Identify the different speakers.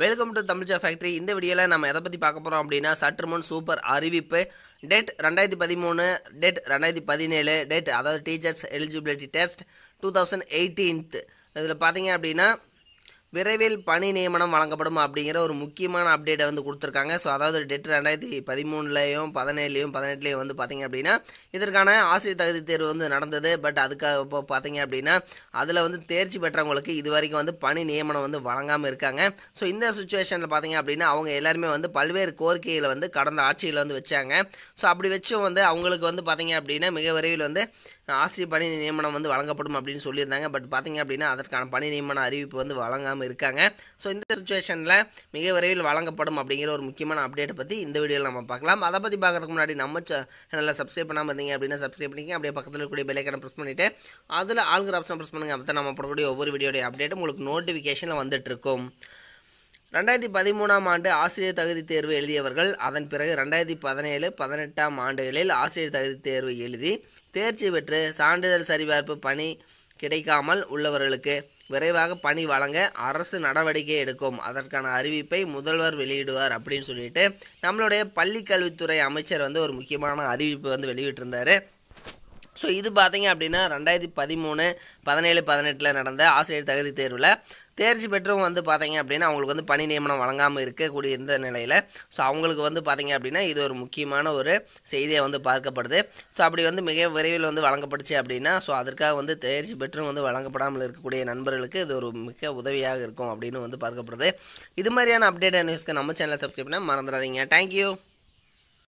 Speaker 1: welcome to தமிழ்ச்சா factory இந்த வீடியோவில் நம்ம எதை பற்றி பார்க்க போகிறோம் அப்படின்னா சற்று முன் சூப்பர் அறிவிப்பு டேட் ரெண்டாயிரத்தி பதிமூணு டேட் ரெண்டாயிரத்தி பதினேழு டேட் அதாவது teachers eligibility test two thousand eighteenth இதில் பார்த்தீங்க அப்படின்னா விரைவில் பணி நியமனம் வழங்கப்படும் அப்படிங்கிற ஒரு முக்கியமான அப்டேட்டை வந்து கொடுத்துருக்காங்க ஸோ அதாவது டெட் ரெண்டாயிரத்தி பதிமூணுலேயும் பதினேழுலையும் பதினெட்டுலேயும் வந்து பார்த்திங்க அப்படின்னா இதற்கான ஆசிரியர் தகுதி தேர்வு வந்து நடந்தது பட் அதுக்காக இப்போ பார்த்திங்க அப்படின்னா அதில் வந்து தேர்ச்சி பெற்றவங்களுக்கு இது வரைக்கும் வந்து பணி நியமனம் வந்து வழங்காமல் இருக்காங்க ஸோ இந்த சுச்சுவேஷனில் பார்த்திங்க அப்படின்னா அவங்க எல்லாருமே வந்து பல்வேறு கோரிக்கைகளை வந்து கடந்த ஆட்சியில் வந்து வச்சாங்க ஸோ அப்படி வச்சும் வந்து அவங்களுக்கு வந்து பார்த்திங்க அப்படின்னா மிக விரைவில் வந்து ஆசிரியர் பணி நியமனம் வந்து வழங்கப்படும் அப்படின்னு சொல்லியிருந்தாங்க பட் பார்த்தீங்க அப்படின்னா அதற்கான பணி நியமன அறிவிப்பு வந்து வழங்காமல் இருக்காங்க ஸோ இந்த சுச்சுவேஷனில் மிக விரைவில் வழங்கப்படும் அப்படிங்கிற ஒரு முக்கியமான அப்டேட்டை பற்றி இந்த வீடியோவில் நம்ம பார்க்கலாம் அதை பற்றி பார்க்குறதுக்கு முன்னாடி நம்ம சேனலில் சப்ஸ்கிரைப் பண்ணாமல் இருந்தீங்க அப்படின்னா சப்ஸ்கிரைப் பண்ணிங்க அப்படியே பக்கத்தில் இருக்கக்கூடிய பெல்லைக்கான ப்ரெஸ் பண்ணிவிட்டு அதில் ஆளுங்கிற ஆப்ஷன் ப்ரெஸ் பண்ணுங்கள் அப்போ தான் நம்ம போடக்கூடிய ஒவ்வொரு வீடியோடைய அப்டேட்டும் உங்களுக்கு நோட்டிஃபிகேஷனில் வந்துட்டுருக்கும் ரெண்டாயிரத்தி பதிமூணாம் ஆண்டு ஆசிரியர் தகுதி தேர்வு எழுதியவர்கள் அதன் பிறகு ரெண்டாயிரத்தி பதினேழு பதினெட்டாம் ஆண்டுகளில் ஆசிரியர் தகுதி தேர்வு எழுதி தேர்ச்சி பெற்று சான்றிதழ் சரிபார்ப்பு பணி கிடைக்காமல் உள்ளவர்களுக்கு விரைவாக பணி வழங்க அரசு நடவடிக்கை எடுக்கும் அதற்கான அறிவிப்பை முதல்வர் வெளியிடுவார் அப்படின்னு சொல்லிட்டு நம்மளுடைய பள்ளிக்கல்வித்துறை அமைச்சர் வந்து ஒரு முக்கியமான அறிவிப்பு வந்து வெளியிட்டிருந்தார் ஸோ இது பார்த்தீங்க அப்படின்னா ரெண்டாயிரத்தி பதிமூணு பதினேழு பதினெட்டில் நடந்த ஆசிரியர் தகுதி தேர்வில் தேர்ச்சி பெற்றவங்க வந்து பார்த்தீங்க அப்படின்னா அவங்களுக்கு வந்து பணி நியமனம் வழங்காமல் இருக்கக்கூடிய இந்த நிலையில் ஸோ அவங்களுக்கு வந்து பார்த்தீங்க அப்படின்னா இது ஒரு முக்கியமான ஒரு செய்தியை வந்து பார்க்கப்படுது ஸோ அப்படி வந்து மிக விரைவில் வந்து வழங்கப்படுச்சு அப்படின்னா ஸோ அதற்காக வந்து தேர்ச்சி பெற்றவங்க வந்து வழங்கப்படாமல் இருக்கக்கூடிய நண்பர்களுக்கு இது ஒரு மிக உதவியாக இருக்கும் அப்படின்னு வந்து பார்க்கப்படுது இது மாதிரியான அப்டேட் நியூஸ்க்கு நம்ம சேனலை சப்ஸ்கிரைப் பண்ணால் மறந்துடாதீங்க தேங்க்யூ